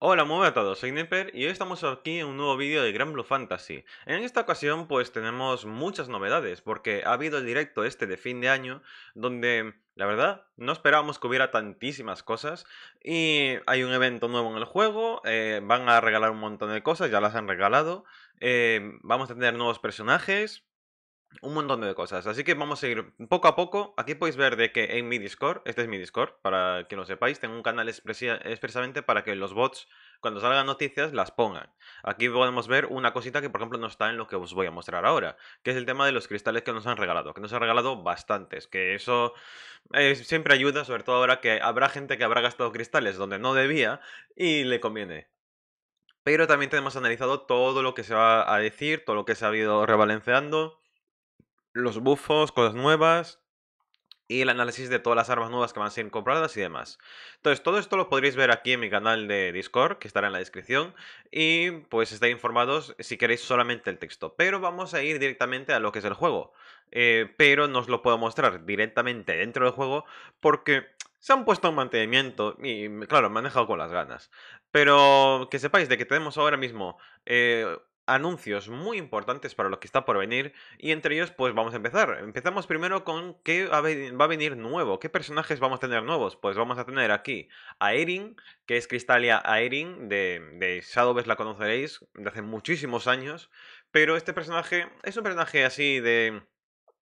Hola, muy a todos, soy Nipper y hoy estamos aquí en un nuevo vídeo de Gran Blue Fantasy. En esta ocasión pues tenemos muchas novedades porque ha habido el directo este de fin de año donde la verdad no esperábamos que hubiera tantísimas cosas y hay un evento nuevo en el juego, eh, van a regalar un montón de cosas, ya las han regalado, eh, vamos a tener nuevos personajes, un montón de cosas. Así que vamos a ir poco a poco. Aquí podéis ver de que en mi Discord, este es mi Discord, para que lo sepáis, tengo un canal expresamente para que los bots, cuando salgan noticias, las pongan. Aquí podemos ver una cosita que, por ejemplo, no está en lo que os voy a mostrar ahora, que es el tema de los cristales que nos han regalado, que nos han regalado bastantes, que eso eh, siempre ayuda, sobre todo ahora que habrá gente que habrá gastado cristales donde no debía y le conviene. Pero también tenemos analizado todo lo que se va a decir, todo lo que se ha ido rebalanceando los bufos, cosas nuevas y el análisis de todas las armas nuevas que van a ser compradas y demás. Entonces, todo esto lo podréis ver aquí en mi canal de Discord, que estará en la descripción, y pues estáis informados si queréis solamente el texto. Pero vamos a ir directamente a lo que es el juego. Eh, pero no os lo puedo mostrar directamente dentro del juego porque se han puesto en mantenimiento y, claro, me han dejado con las ganas. Pero que sepáis de que tenemos ahora mismo... Eh, anuncios muy importantes para lo que está por venir y entre ellos pues vamos a empezar. Empezamos primero con qué va a venir nuevo, qué personajes vamos a tener nuevos. Pues vamos a tener aquí a Eirin, que es Cristalia Eirin, de, de la conoceréis de hace muchísimos años, pero este personaje es un personaje así de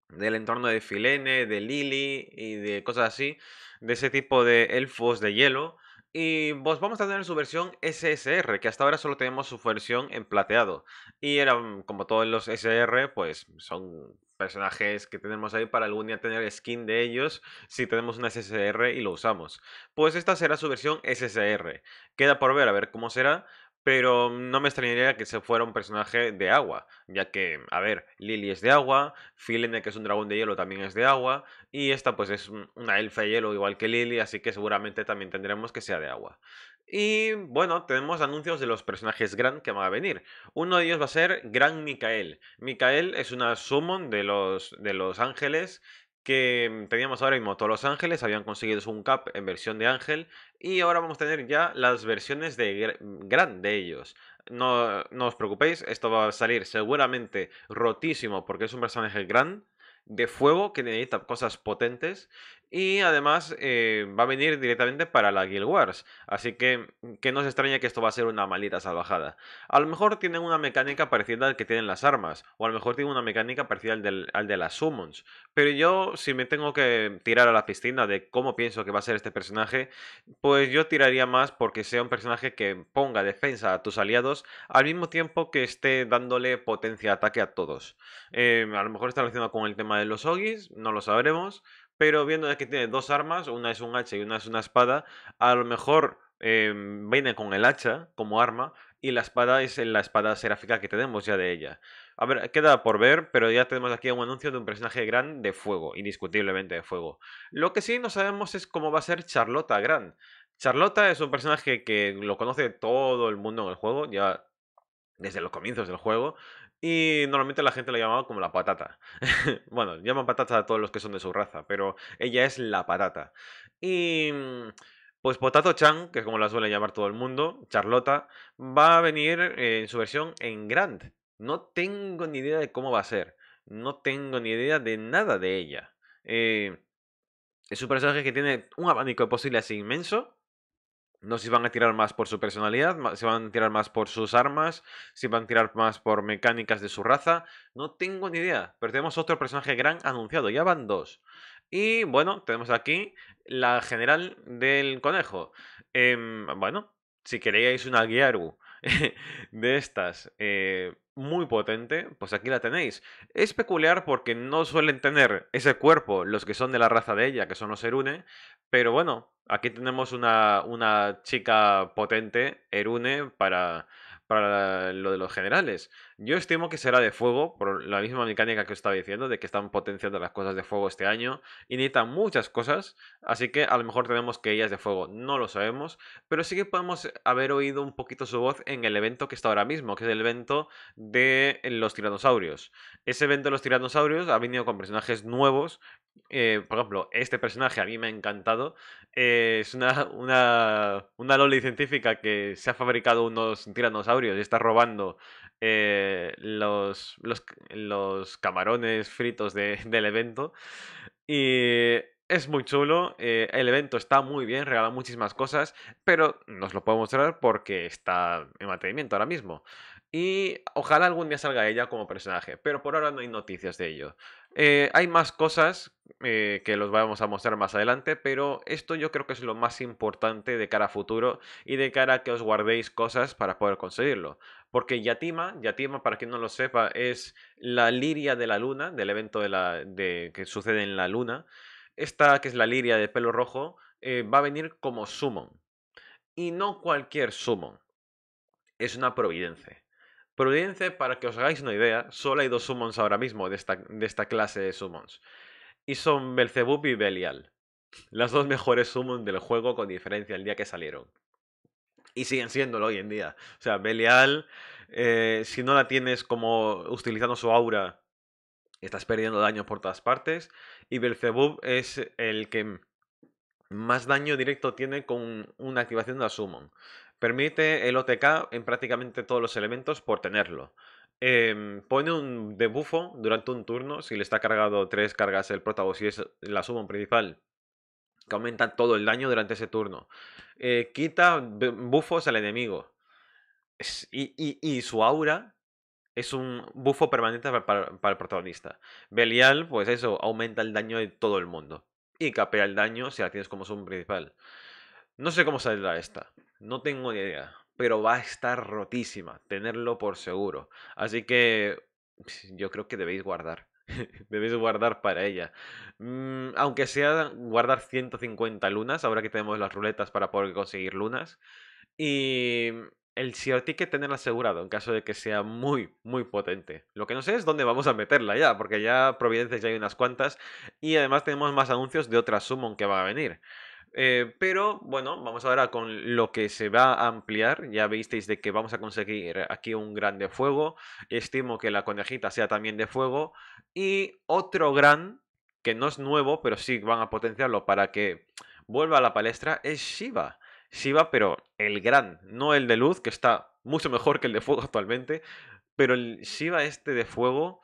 del entorno de Filene, de Lily y de cosas así, de ese tipo de elfos de hielo y pues vamos a tener su versión SSR, que hasta ahora solo tenemos su versión en plateado. Y eran, mm, como todos los SR, pues son personajes que tenemos ahí para algún día tener skin de ellos si tenemos una SSR y lo usamos. Pues esta será su versión SSR. Queda por ver a ver cómo será. Pero no me extrañaría que se fuera un personaje de agua, ya que, a ver, Lily es de agua, Filene, que es un dragón de hielo, también es de agua, y esta pues es una elfa de hielo igual que Lily, así que seguramente también tendremos que sea de agua. Y bueno, tenemos anuncios de los personajes Gran que van a venir. Uno de ellos va a ser Gran Mikael. Mikael es una summon de los, de los ángeles que mm, teníamos ahora mismo todos los ángeles, habían conseguido un cap en versión de ángel y ahora vamos a tener ya las versiones de mm, gran de ellos. No, no os preocupéis, esto va a salir seguramente rotísimo porque es un personaje gran, de fuego que necesita cosas potentes y además eh, va a venir directamente para la Guild Wars. Así que, mm, que no se extraña que esto va a ser una maldita salvajada. A lo mejor tienen una mecánica parecida al que tienen las armas. O a lo mejor tienen una mecánica parecida al, de las summons. Pero yo, si me tengo que tirar a la piscina de cómo pienso que va a ser este personaje, pues yo tiraría más porque sea un personaje que ponga defensa a tus aliados al mismo tiempo que esté dándole potencia de ataque a todos. Eh, a lo mejor está relacionado con el tema de los Ogis, no lo sabremos pero viendo que tiene dos armas, una es un hacha y una es una espada, a lo mejor em, viene con el hacha como arma y la espada es la espada seráfica que tenemos ya de ella. A ver, queda por ver, pero ya tenemos aquí un anuncio de un personaje gran de fuego, indiscutiblemente de fuego. Lo que sí no sabemos es cómo va a ser Charlota Gran. Charlota es un personaje que lo conoce todo el mundo en el juego, ya desde los comienzos del juego. Y normalmente la gente la llamaba como la patata. bueno, llaman patata a todos los que son de su raza, pero ella es la patata. Y mm, pues Potato Chan, que es como la suele llamar todo el mundo, Charlota, va a venir eh, en su versión en Grand. No tengo ni idea de cómo va a ser. No tengo ni idea de nada de ella. Eh, es un personaje que tiene un abanico de posibilidades inmenso no sé si van a tirar más por su personalidad, si van a tirar más por sus armas, si van a tirar más por mecánicas de su raza. No tengo ni idea. Pero tenemos otro personaje gran anunciado. Ya van dos. Y bueno, tenemos aquí la general del conejo. Em, bueno, si queréis una Guiaru de estas eh, muy potente, pues aquí la tenéis. Es peculiar porque no suelen tener ese cuerpo los que son de la raza de ella, que son los Erune, pero bueno, aquí tenemos una, una chica potente, Erune, para, para lo de los generales. Yo estimo que será de fuego, por la misma mecánica que os estaba diciendo, de que están potenciando las cosas de fuego este año y necesitan muchas cosas, así que a lo mejor tenemos que ellas de fuego, no lo sabemos, pero sí que podemos haber oído un poquito su voz en el evento que está ahora mismo, que es el evento de los tiranosaurios. Ese evento de los tiranosaurios ha venido con personajes nuevos. Eh, por ejemplo, este personaje a mí me ha encantado. Eh, es una, una, una loli científica que se ha fabricado unos tiranosaurios y está robando eh, los, los, camarones fritos del evento. Y es muy chulo, eh, el evento está muy bien, regala muchísimas cosas, pero nos lo puedo mostrar porque está en mantenimiento ahora mismo. Y ojalá algún día salga ella como personaje, pero por ahora no hay noticias de ello. Eh, hay más cosas eh, que los vamos a mostrar más adelante, pero esto yo creo que es lo más importante de cara a futuro y de cara a que os guardéis cosas para poder conseguirlo. Porque Yatima, Yatima para quien no lo sepa, es la liria de la luna, del evento de que sucede en la luna. Esta, que es la liria de pelo rojo, eh, va a venir como summon. Y no cualquier summon. Es una providencia. Providencia, para que os hagáis una idea, solo hay dos summons ahora mismo de esta, de esta clase de summons. Y son Belzebub y Belial. Las dos mejores summons del juego con diferencia el día que salieron. Y siguen siéndolo hoy en día. O sea, Belial, eh, si no la tienes como utilizando su aura, estás perdiendo daño por todas partes. Y Belzebub es el que más daño directo tiene con una activación de la summon. Permite el OTK en prácticamente todos los elementos por tenerlo. Em, pone un debufo durante un turno, si le está cargado tres cargas el protagonista si es la suma principal, que aumenta todo el daño durante ese turno. Eh, quita buffos al enemigo. Y, su aura es un buffo permanente para, para, el protagonista. Belial, pues eso, aumenta el daño de todo el mundo. Y capea el daño si la tienes como suma principal. No sé cómo saldrá esta. No tengo ni idea. Pero va a estar rotísima. Tenerlo por seguro. Así que yo creo que debéis guardar. debéis guardar para ella. Mm, aunque sea guardar 150 lunas. Ahora que tenemos las ruletas para poder conseguir lunas. Y el CR Ticket tenerla asegurado en caso de que sea muy, muy potente. Lo que no sé es dónde vamos a meterla ya, porque ya Providencia ya hay unas cuantas y además tenemos más anuncios de otra Summon que va a venir. Eh, pero bueno, vamos ahora con lo que se va a ampliar. Ya visteis de que vamos a conseguir aquí un gran de fuego. Estimo que la conejita sea también de fuego. Y otro gran, que no es nuevo, pero sí van a potenciarlo para que vuelva a la palestra, es Shiva. Shiva, pero el gran, no el de luz, que está mucho mejor que el de fuego actualmente. Pero el Shiva este de fuego,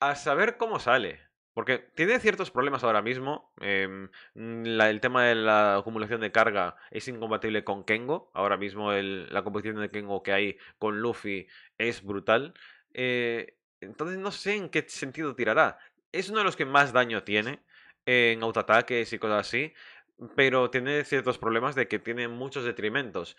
a saber cómo sale. Porque tiene ciertos problemas ahora mismo. Em, mm, el tema de la acumulación de carga es incompatible con Kengo. Ahora mismo la composición de Kengo que hay con Luffy es brutal. Eh, entonces no sé en qué sentido tirará. Es uno de los que más daño tiene en autoataques y cosas así. Pero tiene ciertos problemas de que tiene muchos detrimentos.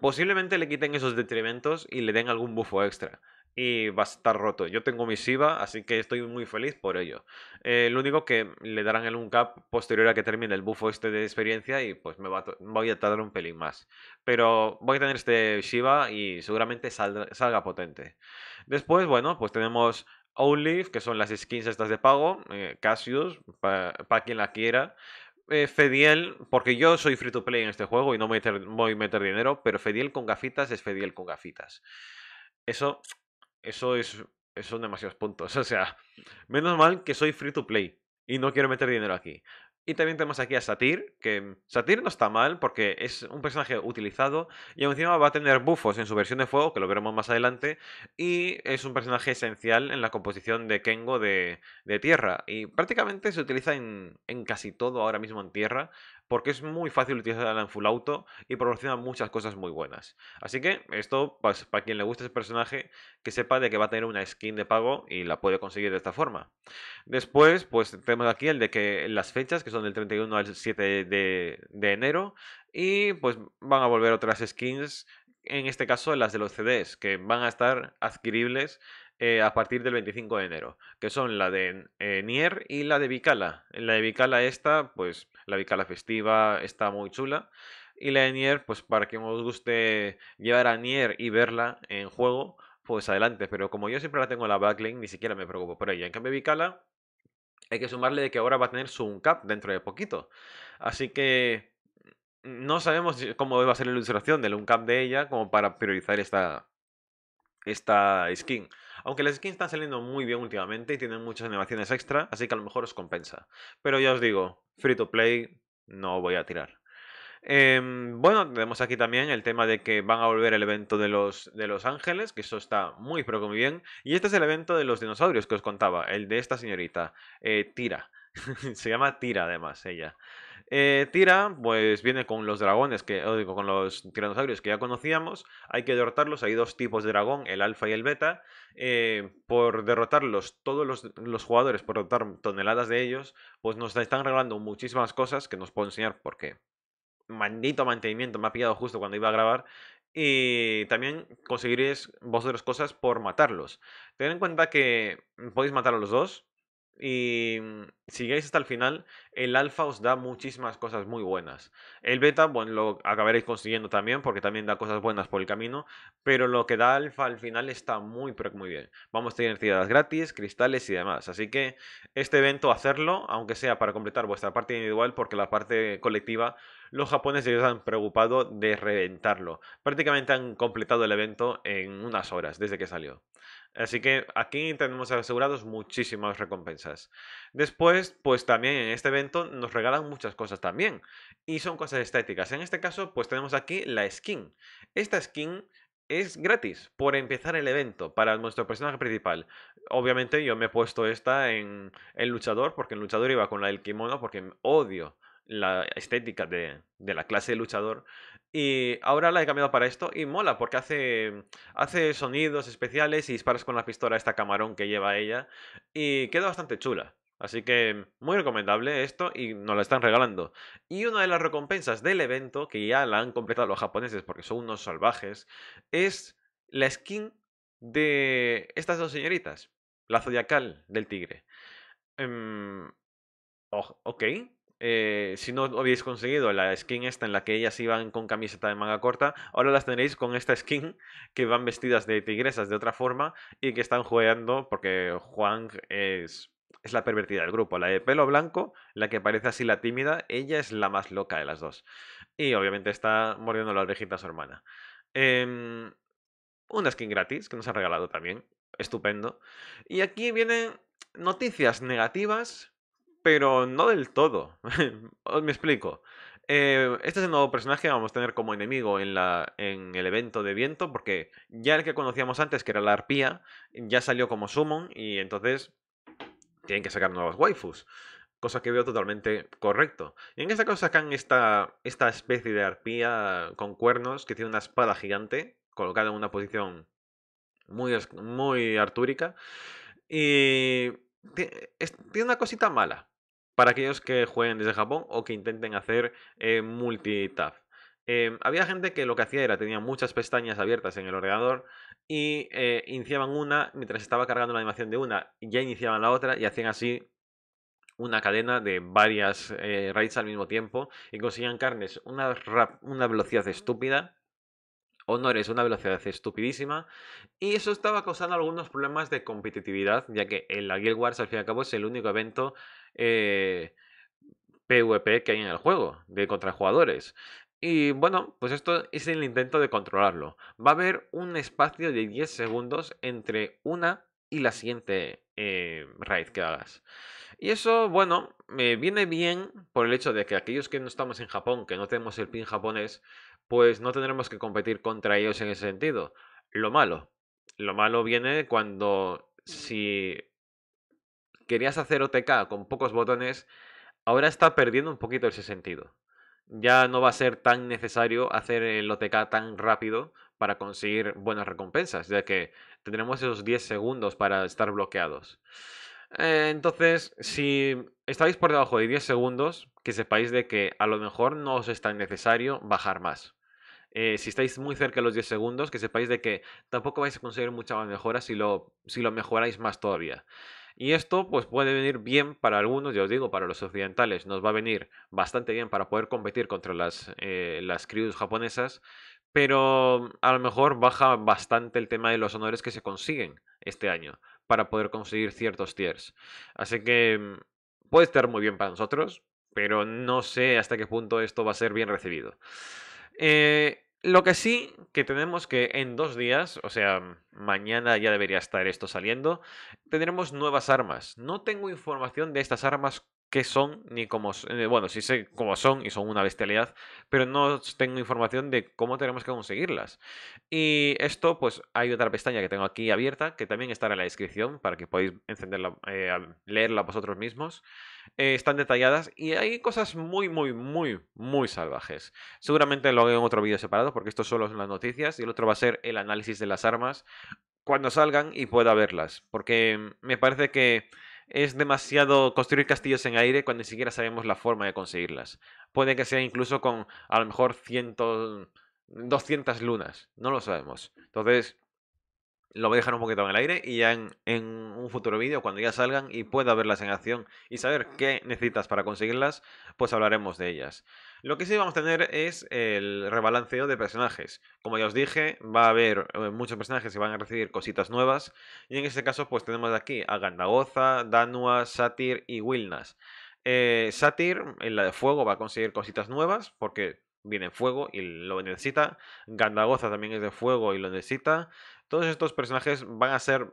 Posiblemente le quiten esos detrimentos y le den algún buffo extra y va a estar roto. Yo tengo mi Shiva, así que estoy muy feliz por ello. Eh, lo único que le darán el uncap posterior a que termine el bufo este de experiencia y pues me voy a tardar un pelín más. Pero voy a tener este Shiva y seguramente salga potente. Después, bueno, pues tenemos Leaf, que son las skins estas de pago, eh, Cassius, para quien la quiera. Eh, Fediel, porque yo soy free to play en este juego y no voy a meter dinero, pero Fediel con gafitas es Fediel con gafitas. Eso eso es eh, son demasiados puntos. O sea, menos mal que soy free to play y no quiero meter dinero aquí. Y también tenemos aquí a Satir, que Satir no está mal porque es un personaje utilizado y encima va a tener buffos en su versión de fuego, que lo veremos más adelante, y es un personaje esencial en la composición de Kengo de, de tierra. Y prácticamente se utiliza en, en, casi todo ahora mismo en tierra, porque es muy fácil utilizarla en full auto y proporciona muchas cosas muy buenas. Así que esto, pues, para quien le guste ese personaje, que sepa de que va a tener una skin de pago y la puede conseguir de esta forma. Después, pues tenemos aquí el de que las fechas, que son del 31 al 7 de, de enero, y pues van a volver otras skins en este caso las de los CDs, que van a estar adquiribles eh, a partir del 25 de enero, que son la de eh, Nier y la de Vicala. En la de Vicala esta, pues la Vicala festiva está muy chula. Y la de Nier, pues para que os guste llevar a Nier y verla en juego, pues adelante. Pero como yo siempre la tengo en la backlink, ni siquiera me preocupo por ella. En cambio, Vicala, hay que sumarle de que ahora va a tener su uncap dentro de poquito. Así que no sabemos cómo va a ser la ilustración del uncap de ella como para priorizar esta, esta skin. Aunque las skins están saliendo muy bien últimamente y tienen muchas animaciones extra, así que a lo mejor os compensa. Pero ya os digo, free to play no voy a tirar. Em, bueno, tenemos aquí también el tema de que van a volver el evento de los, de los Ángeles, que eso está muy pero muy bien. Y este es el evento de los dinosaurios que os contaba, el de esta señorita, eh, Tira. Se llama Tira además ella. Eh, tira, pues viene con los dragones, que, digo, con los tiranosaurios que ya conocíamos. Hay que derrotarlos. Hay dos tipos de dragón, el alfa y el beta. Eh, por derrotarlos, todos los, los, jugadores, por derrotar toneladas de ellos, pues nos están regalando muchísimas cosas que nos puedo enseñar porque maldito mantenimiento me ha pillado justo cuando iba a grabar. Y también conseguiréis vosotros cosas por matarlos. Tened en cuenta que podéis matar a los dos, y mm, si hasta el final, el alfa os da muchísimas cosas muy buenas. El beta, bueno, lo acabaréis consiguiendo también, porque también da cosas buenas por el camino. Pero lo que da alfa al final está muy, muy bien. Vamos a tener ciudades gratis, cristales y demás. Así que este evento, hacerlo, aunque sea para completar vuestra parte individual, porque la parte colectiva, los japoneses ya han preocupado de reventarlo. Prácticamente han completado el evento en unas horas desde que salió. Así que aquí tenemos asegurados muchísimas recompensas. Después, pues también en este evento nos regalan muchas cosas también. Y son cosas estéticas. En este caso, pues tenemos aquí la skin. Esta skin es gratis por empezar el evento para nuestro personaje principal. Obviamente yo me he puesto esta en el luchador, porque el luchador iba con la del kimono, porque odio la estética de, de, la clase de luchador. Y ahora la he cambiado para esto y mola porque hace, hace sonidos especiales y disparas con la pistola esta camarón que lleva ella. Y queda bastante chula. Así que muy recomendable esto y nos la están regalando. Y una de las recompensas del evento, que ya la han completado los japoneses porque son unos salvajes, es la skin de estas dos señoritas, la zodiacal del tigre. oh, ok, eh, si no habéis conseguido la skin esta en la que ellas iban con camiseta de manga corta, ahora las tendréis con esta skin que van vestidas de tigresas de otra forma y que están jugando porque Juan es, es la pervertida del grupo, la de pelo blanco, la que parece así la tímida, ella es la más loca de las dos. Y obviamente está mordiendo la orejita a su hermana. Em, una skin gratis que nos ha regalado también. Estupendo. Y aquí vienen noticias negativas pero no del todo. Os me explico. Eh, este es el nuevo personaje que vamos a tener como enemigo en, el evento de viento, porque ya el que conocíamos antes, que era la arpía, ya salió como summon y entonces tienen que sacar nuevos waifus. Cosa que veo totalmente correcto. Y en esta cosa sacan esta, esta especie de arpía con cuernos que tiene una espada gigante colocada en una posición muy, muy artúrica. Y tiene una cosita mala para aquellos que jueguen desde Japón o que intenten hacer eh, em, había gente que lo que hacía era tenía muchas pestañas abiertas en el ordenador y eh, iniciaban una mientras estaba cargando la animación de una, ya iniciaban la otra y hacían así una cadena de varias eh, raids al mismo tiempo y conseguían carnes una, una velocidad estúpida honores una velocidad estupidísima y eso estaba causando algunos problemas de competitividad ya que la Guild Wars al fin y al cabo es el único evento eh, PvP que hay en el juego, de contrajugadores. Y bueno, pues esto es el intento de controlarlo. Va a haber un espacio de 10 segundos entre una y la siguiente eh, raid que hagas. Y eso, bueno, me viene bien por el hecho de que aquellos que no estamos en Japón, que no tenemos el pin japonés, pues no tendremos que competir contra ellos en ese sentido. Lo malo. Lo malo viene cuando si querías hacer OTK con pocos botones, ahora está perdiendo un poquito ese sentido. Ya no va a ser tan necesario hacer el OTK tan rápido para conseguir buenas recompensas, ya que tendremos esos 10 segundos para estar bloqueados. Eh, entonces, si estáis por debajo de 10 segundos, que sepáis de que a lo mejor no os es tan necesario bajar más. Eh, si estáis muy cerca de los 10 segundos, que sepáis de que tampoco vais a conseguir mucha mejora si lo, si lo mejoráis más todavía. Y esto pues puede venir bien para algunos, ya os digo, para los occidentales nos va a venir bastante bien para poder competir contra las, eh, las crews japonesas, pero a lo mejor baja bastante el tema de los honores que se consiguen este año para poder conseguir ciertos tiers. Así que mm, puede estar muy bien para nosotros, pero no sé hasta qué punto esto va a ser bien recibido. Eh, lo que sí que tenemos que en dos días, o sea, mañana ya debería estar esto saliendo, tendremos nuevas armas. No tengo información de estas armas qué son ni cómo eh, Bueno, sí sé cómo son y son una bestialidad, pero no tengo información de cómo tenemos que conseguirlas. Y esto, pues hay otra pestaña que tengo aquí abierta, que también estará en la descripción para que podáis encenderla, eh, leerla vosotros mismos. Eh, están detalladas y hay cosas muy, muy, muy, muy salvajes. Seguramente lo hago en otro vídeo separado porque esto solo son las noticias y el otro va a ser el análisis de las armas cuando salgan y pueda verlas. Porque me parece que es demasiado construir castillos en aire cuando ni siquiera sabemos la forma de conseguirlas. Puede que sea incluso con a lo mejor 100. 200 lunas, no lo sabemos. Entonces, lo voy a dejar un poquito en el aire y ya en, un futuro vídeo, cuando ya salgan y pueda verlas en acción y saber qué necesitas para conseguirlas, pues hablaremos de ellas. Lo que sí vamos a tener es el rebalanceo de personajes. Como ya os dije, va a haber eh, muchos personajes que van a recibir cositas nuevas. Y en este caso, pues tenemos aquí a Gandagoza, Danua, Satyr y Wilnas. Eh, Satyr, Satir, en la de fuego, va a conseguir cositas nuevas porque viene fuego y lo necesita. Gandagoza también es de fuego y lo necesita. Todos estos personajes van a ser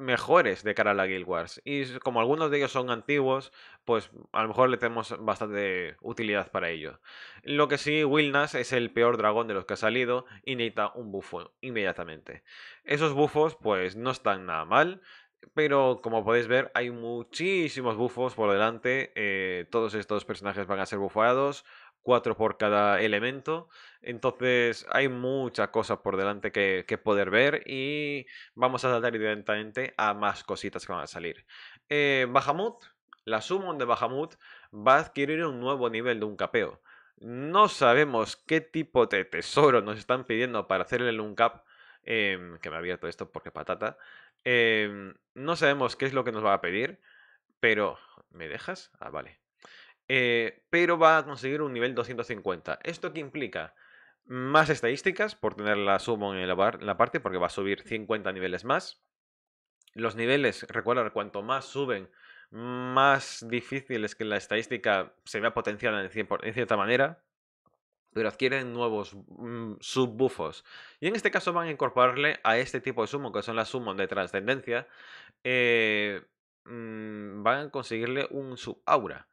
mejores de cara a la Guild Wars. Y como algunos de ellos son antiguos, pues a lo mejor le tenemos bastante utilidad para ello. Lo que sí, Wilnas es el peor dragón de los que ha salido y necesita un bufo inmediatamente. Esos bufos pues no están nada mal. Pero como podéis ver, hay muchísimos bufos por delante. Eh, todos estos personajes van a ser bufeados por cada elemento. Entonces hay muchas cosas por delante que, poder ver y vamos a saltar directamente a más cositas que van a salir. Eh, Bahamut, la summon de Bahamut va a adquirir un nuevo nivel de un capeo. No sabemos qué tipo de tesoro nos están pidiendo para hacer el uncap. Em, que me ha abierto esto porque patata. Em, no sabemos qué es lo que nos va a pedir, pero... ¿Me dejas? Ah, vale. Eh, pero va a conseguir un nivel 250. ¿Esto qué implica? Más estadísticas, por tener la sumo en la, parte, porque va a subir 50 niveles más. Los niveles, recuerda cuanto más suben, más difícil es que la estadística se vea potenciada en, cierta manera, pero adquieren nuevos mm, subbufos. Y en este caso van a incorporarle a este tipo de sumo, que son las Summon de trascendencia, eh, mm, van a conseguirle un subaura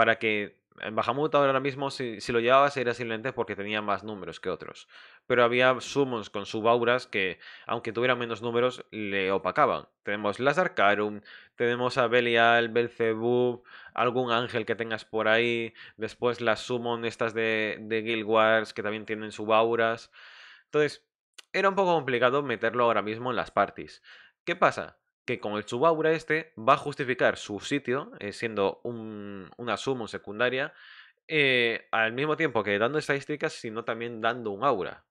para que en Bahamut ahora mismo, si, lo llevabas, era simplemente porque tenía más números que otros. Pero había summons con subauras que, aunque tuvieran menos números, le opacaban. Tenemos las Arcarum, tenemos a Belial, Belzebub, algún ángel que tengas por ahí. Después las summons estas de, Guild Wars que también tienen subauras. Entonces, era un poco complicado meterlo ahora mismo en las parties. ¿Qué pasa? Que con el subaura este va a justificar su sitio, eh, siendo un una Summon secundaria, eh, al mismo tiempo que dando estadísticas, sino también dando un aura.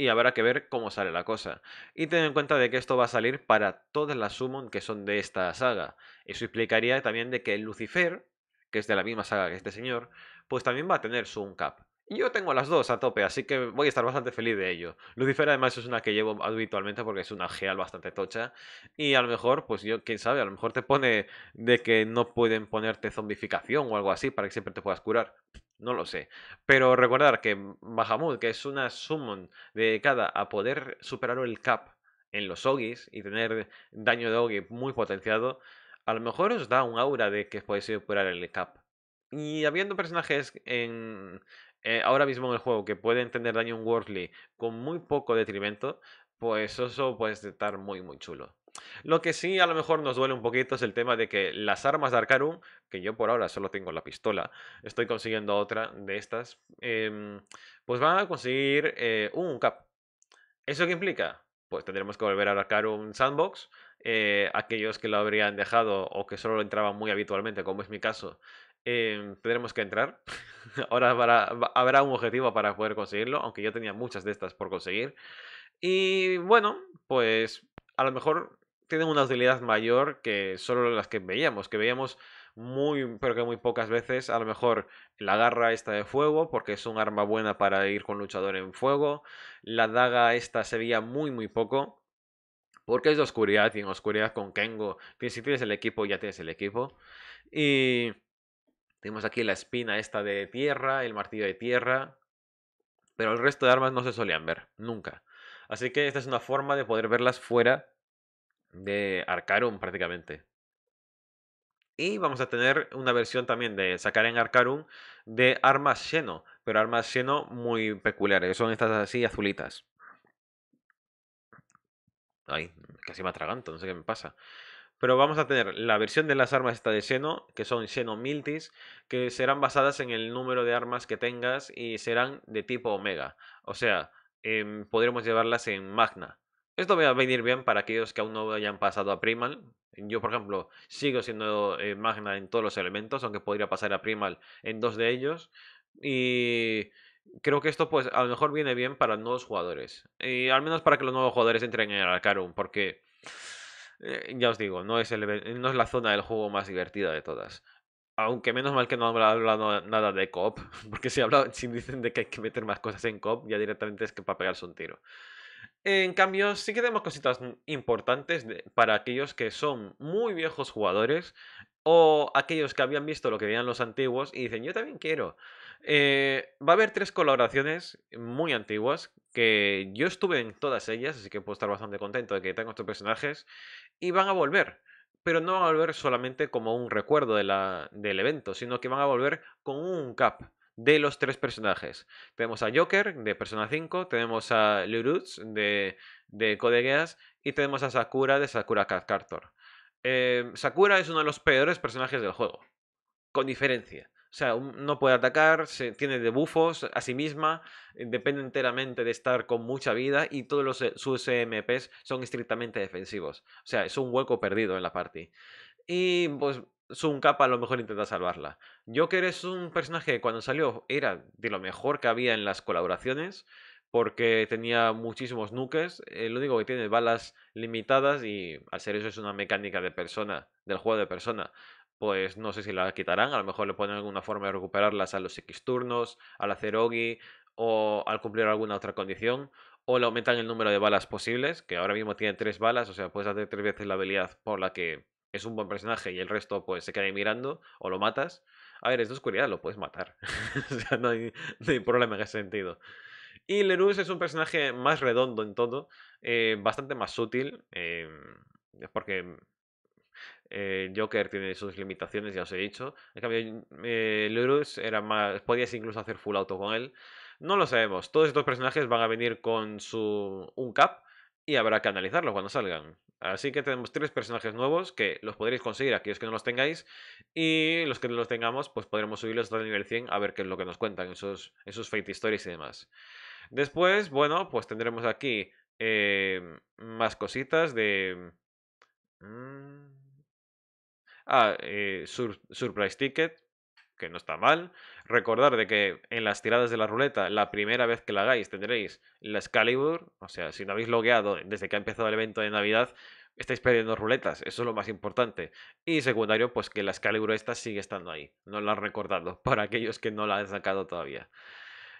Y habrá que ver cómo sale la cosa. Y ten en cuenta de que esto va a salir para todas las summon que son de esta saga. Eso explicaría también de que Lucifer, que es de la misma saga que este señor, pues también va a tener su cap yo tengo las dos a tope, así que voy a estar bastante feliz de ello. Lucifer además es una que llevo habitualmente porque es una geal bastante tocha. Y a lo mejor, pues yo, quién sabe, a lo mejor te pone de que no pueden ponerte zombificación o algo así para que siempre te puedas curar. No lo sé. Pero recordar que Bahamut, que es una summon dedicada a poder superar el cap en los Ogis y tener daño de Ogi muy potenciado, a lo mejor os da un aura de que podéis superar el cap. Y habiendo personajes en eh, ahora mismo en el juego que puede tener daño un Worldly con muy poco detrimento, pues eso puede estar muy muy chulo. Lo que sí a lo mejor nos duele un poquito es el tema de que las armas de Arcarum, que yo por ahora solo tengo la pistola, estoy consiguiendo otra de estas, em, pues van a conseguir eh, un cap. ¿Eso qué implica? Pues tendremos que volver a Arcarum Sandbox. Eh, aquellos que lo habrían dejado o que solo entraban muy habitualmente, como es mi caso, Em, tendremos que entrar. Ahora habrá, habrá, un objetivo para poder conseguirlo, aunque yo tenía muchas de estas por conseguir. Y bueno, pues a lo mejor tienen una utilidad mayor que solo las que veíamos, que veíamos muy, pero que muy pocas veces, a lo mejor la garra esta de fuego, porque es un arma buena para ir con luchador en fuego, la daga esta se veía muy, muy poco, porque es de oscuridad y en oscuridad con Kengo. Si tienes el equipo, ya tienes el equipo. Y tenemos aquí la espina esta de tierra, el martillo de tierra, pero el resto de armas no se solían ver, nunca. Así que esta es una forma de poder verlas fuera de Arcarum prácticamente. Y vamos a tener una versión también de sacar en Arcarum de armas lleno, pero armas lleno muy peculiares, son estas así azulitas. Ay, casi me atraganto, no sé qué me pasa. Pero vamos a tener la versión de las armas esta de Xeno, que son Xeno Miltis, que serán basadas en el número de armas que tengas y serán de tipo Omega. O sea, em, podremos llevarlas en Magna. Esto va a venir bien para aquellos que aún no hayan pasado a Primal. Yo, por ejemplo, sigo siendo eh, Magna en todos los elementos, aunque podría pasar a Primal en dos de ellos. Y creo que esto, pues, a lo mejor viene bien para nuevos jugadores. Y al menos para que los nuevos jugadores entren en el Arcarum, porque eh, ya os digo, no es, la zona del juego más divertida de todas. Aunque menos mal que no habrá hablado nada de cop, porque si, habla, si dicen de que hay que meter más cosas en cop, ya directamente es que para pegarse un tiro. En cambio, sí que tenemos cositas importantes para aquellos que son muy viejos jugadores o aquellos que habían visto lo que veían los antiguos y dicen, yo también quiero. Eh, va a haber tres colaboraciones muy antiguas que yo estuve en todas ellas, así que puedo estar bastante contento de que tengo estos personajes y van a volver. Pero no van a volver solamente como un recuerdo del evento, sino que van a volver con un cap de los tres personajes. Tenemos a Joker de Persona 5, tenemos a Lurutz de, de Code Geass y tenemos a Sakura de Sakura Card eh, Sakura es uno de los peores personajes del juego, con diferencia. O sea, no puede atacar, se, tiene debufos a sí misma, eh, depende enteramente de estar con mucha vida y todos los, eh, sus EMPs son estrictamente defensivos. O sea, es un hueco perdido en la party. Y pues Sun Capa a lo mejor intenta salvarla. Joker es un personaje que cuando salió era de lo mejor que había en las colaboraciones porque tenía muchísimos nukes. el eh, lo único que tiene es balas limitadas y al ser eso es una mecánica de persona, del juego de persona, pues no sé si la quitarán, a lo mejor le ponen alguna forma de recuperarlas a los X turnos, al hacer Ogi o al cumplir alguna otra condición, o le aumentan el número de balas posibles, que ahora mismo tiene tres balas, o sea, puedes hacer tres veces la habilidad por la que es un buen personaje y el resto pues se queda mirando o lo matas. A ver, es oscuridad, lo puedes matar. o sea, no hay, problema en ese sentido. Y Lerus es un personaje más redondo en todo, eh, bastante más útil, eh, Es porque eh, Joker tiene sus limitaciones, ya os he dicho. En cambio, eh, Lurus era más. Podías incluso hacer full auto con él. No lo sabemos. Todos estos personajes van a venir con su. un cap. Y habrá que analizarlos cuando salgan. Así que tenemos tres personajes nuevos que los podréis conseguir aquellos que no los tengáis. Y los que no los tengamos, pues podremos subirlos hasta el nivel 100 a ver qué es lo que nos cuentan esos sus, Fate Stories y demás. Después, bueno, pues tendremos aquí eh, más cositas de... Mm, Ah, eh, Surprise Ticket, que no está mal. Recordar de que en las tiradas de la ruleta, la primera vez que la hagáis tendréis la Excalibur. O sea, si no habéis logueado desde que ha empezado el evento de Navidad, estáis perdiendo ruletas. Eso es lo más importante. Y secundario, pues que la Excalibur esta sigue estando ahí. No la han recordado para aquellos que no la han sacado todavía.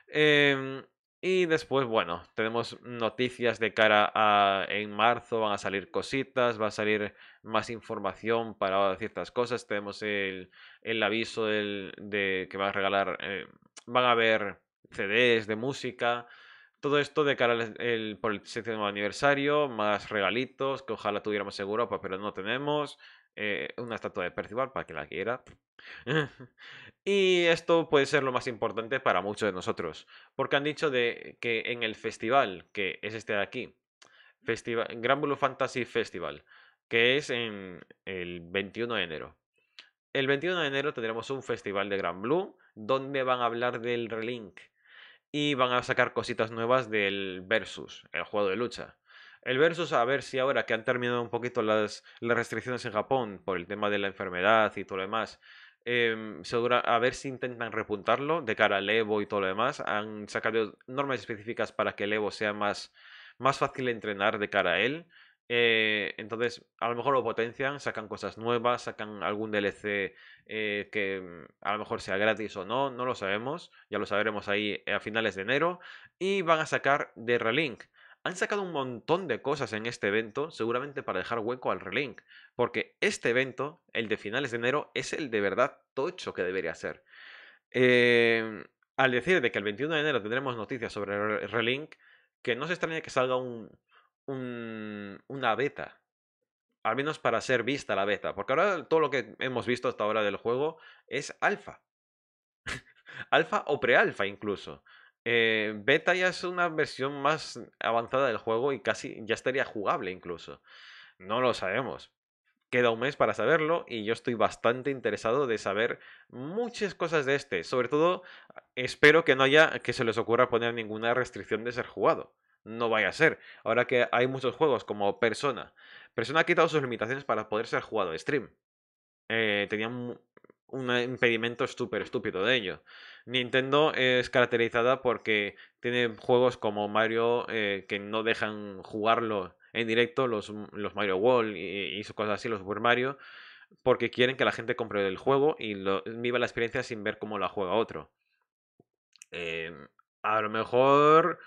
Em, y después, bueno, tenemos noticias de cara a en marzo, van a salir cositas, va a salir más información para ciertas cosas. Tenemos el, el aviso de que van a regalar, eh, van a haber CDs de música. Todo esto de cara al el, por el aniversario, más regalitos, que ojalá tuviéramos en Europa, pues, pero no tenemos. Eh, una estatua de Percival para que la quiera. y esto puede ser lo más importante para muchos de nosotros, porque han dicho de que en el festival, que es este de aquí, festival, Gran Blue Fantasy Festival, que es en el 21 de enero. El 21 de enero tendremos un festival de Gran Blue donde van a hablar del Relink y van a sacar cositas nuevas del Versus, el juego de lucha. El versus, a ver si ahora que han terminado un poquito las, restricciones en Japón por el tema de la enfermedad y todo lo demás, em, a ver si intentan repuntarlo de cara al Evo y todo lo demás. Han sacado normas específicas para que el Evo sea más, más fácil de entrenar de cara a él. Eh, entonces, a lo mejor lo potencian, sacan cosas nuevas, sacan algún DLC eh, que em, a lo mejor sea gratis o no, no lo sabemos, ya lo sabremos ahí eh, a finales de enero. Y van a sacar de Relink han sacado un montón de cosas en este evento, seguramente para dejar hueco al Relink, porque este evento, el de finales de enero, es el de verdad tocho que debería ser. Em, al decir de que el 21 de enero tendremos noticias sobre el Relink, que no se extraña que salga un, un, una beta, al menos para ser vista la beta, porque ahora todo lo que hemos visto hasta ahora del juego es alfa. alfa o prealfa incluso. Eh, beta ya es una versión más avanzada del juego y casi ya estaría jugable incluso. No lo sabemos. Queda un mes para saberlo y yo estoy bastante interesado de saber muchas cosas de este. Sobre todo, espero que no haya que se les ocurra poner ninguna restricción de ser jugado. No vaya a ser. Ahora que hay muchos juegos como Persona. Persona ha quitado sus limitaciones para poder ser jugado en stream. Eh, tenían un eh, impedimento súper estúpido de ello. Nintendo es caracterizada porque tiene juegos como Mario eh, que no dejan jugarlo en directo, los, mm, los Mario Wall y, cosas así, los Super Mario, porque quieren que la gente compre el juego y viva la experiencia sin ver cómo la juega otro. Eh, a lo mejor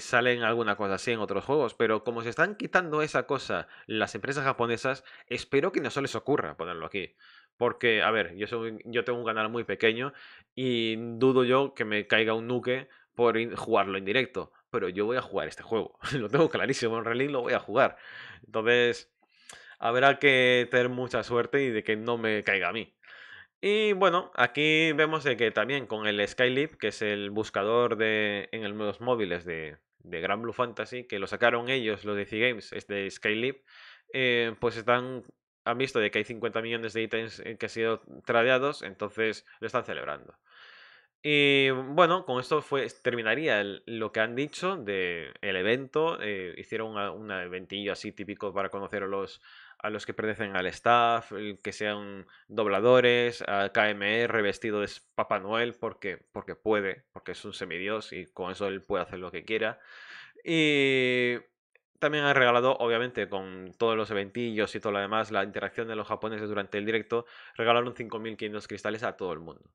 salen alguna cosa así en otros juegos, pero como se están quitando esa cosa las empresas japonesas, espero que no se les ocurra ponerlo aquí. Porque, a ver, yo, soy, yo tengo un canal muy pequeño y dudo yo que me caiga un nuke por jugarlo en directo. Pero yo voy a jugar este juego. lo tengo clarísimo, en realidad lo voy a jugar. Entonces, habrá que tener mucha suerte y de que no me caiga a mí. Y bueno, aquí vemos que también con el Skylip, que es el buscador de, en los móviles de, de Gran Blue Fantasy, que lo sacaron ellos, los de Games, es de Skylip, eh, pues están han visto de que hay 50 millones de ítems eh, que han sido tradeados, entonces lo están celebrando. Y bueno, con esto fue, terminaría lo que han dicho del evento. Eh, hicieron un eventillo así típico para conocer a los, a los que pertenecen al staff, que sean dobladores, a KMR revestido de Papá Noel porque, porque puede, porque es un semidios y con eso él puede hacer lo que quiera. Y también han regalado, obviamente, con todos los eventillos y todo lo demás, la interacción de los japoneses durante el directo, regalaron 5.500 cristales a todo el mundo.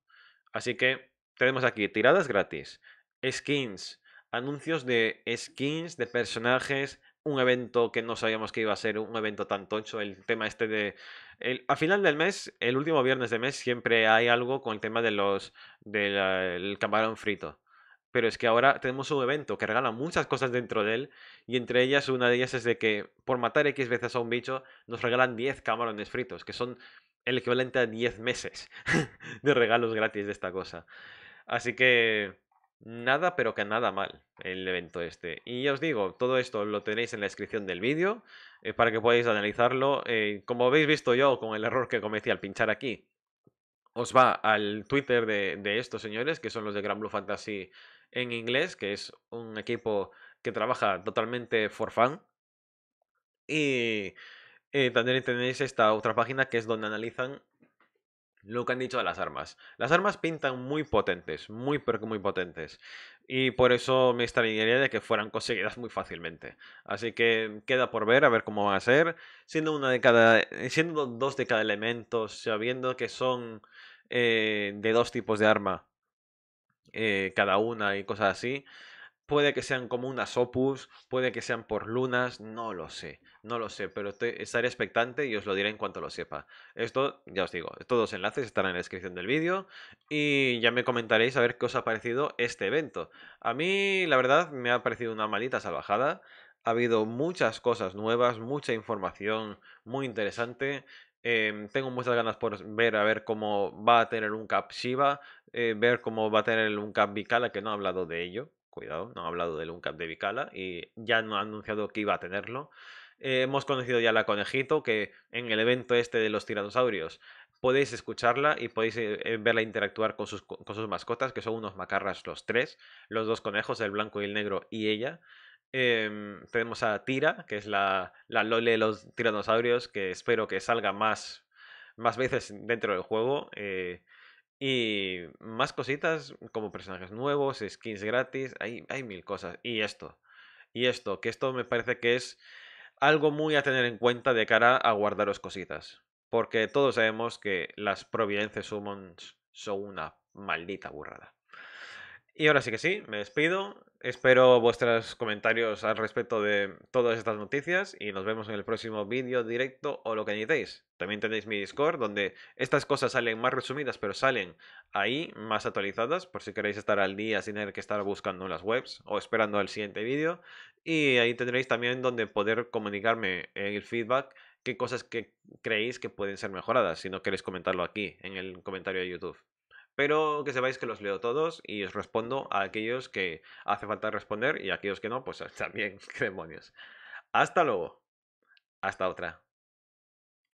Así que tenemos aquí tiradas gratis, skins, anuncios de skins, de personajes, un evento que no sabíamos que iba a ser un evento tan tocho, el tema este de... a final del mes, el último viernes de mes, siempre hay algo con el tema de los del camarón frito pero es que ahora tenemos un evento que regala muchas cosas dentro de él, y entre ellas una de ellas es de que por matar X veces a un bicho nos regalan 10 camarones fritos, que son el equivalente a 10 meses de regalos gratis de esta cosa. Así que nada, pero que nada mal el evento este. Y ya os digo, todo esto lo tenéis en la descripción del vídeo eh, para que podáis analizarlo. Eh, como habéis visto yo con el error que cometí al pinchar aquí, os va al Twitter de, de estos señores, que son los de Gran Blue Fantasy en inglés, que es un equipo que trabaja totalmente for fun. Y eh, también tenéis esta otra página que es donde analizan lo que han dicho de las armas. Las armas pintan muy potentes, muy pero muy potentes. Y por eso me extrañaría de que fueran conseguidas muy fácilmente. Así que queda por ver, a ver cómo van a ser. Siendo, una de cada, eh, siendo dos de cada elemento, sabiendo que son eh, de dos tipos de arma eh, cada una y cosas así. Puede que sean como unas opus, puede que sean por lunas, no lo sé, no lo sé, pero estaré expectante y os lo diré en cuanto lo sepa. Esto, ya os digo, todos los enlaces estarán en la descripción del vídeo y ya me comentaréis a ver qué os ha parecido este evento. A mí, la verdad, me ha parecido una malita salvajada, ha habido muchas cosas nuevas, mucha información muy interesante Em, tengo muchas ganas por ver a ver cómo va a tener un cap Shiva, eh, ver cómo va a tener un cap Vicala, que no ha hablado de ello. Cuidado, no ha hablado del un cap de Vicala y ya no ha anunciado que iba a tenerlo. Eh, hemos conocido ya la conejito, que en el evento este de los tiranosaurios podéis escucharla y podéis eh, verla interactuar con sus, con sus mascotas, que son unos macarras los tres, los dos conejos, el blanco y el negro y ella. Em, tenemos a Tira, que es la, Lole de los tiranosaurios, que espero que salga más, más veces dentro del juego. Eh, y más cositas como personajes nuevos, skins gratis, hay, hay mil cosas. Y esto, y esto, que esto me parece que es algo muy a tener en cuenta de cara a guardaros cositas. Porque todos sabemos que las Providencias Summons son una maldita burrada. Y ahora sí que sí, me despido. Espero vuestros comentarios al respecto de todas estas noticias y nos vemos en el próximo vídeo directo o lo que necesitéis. También tenéis mi Discord donde estas cosas salen más resumidas pero salen ahí más actualizadas por si queréis estar al día sin tener que estar buscando en las webs o esperando al siguiente vídeo. Y ahí tendréis también donde poder comunicarme el feedback, qué cosas que creéis que pueden ser mejoradas si no queréis comentarlo aquí en el comentario de YouTube. Pero que sepáis que los leo todos y os respondo a aquellos que hace falta responder y a aquellos que no, pues también, qué demonios. Hasta luego. Hasta otra.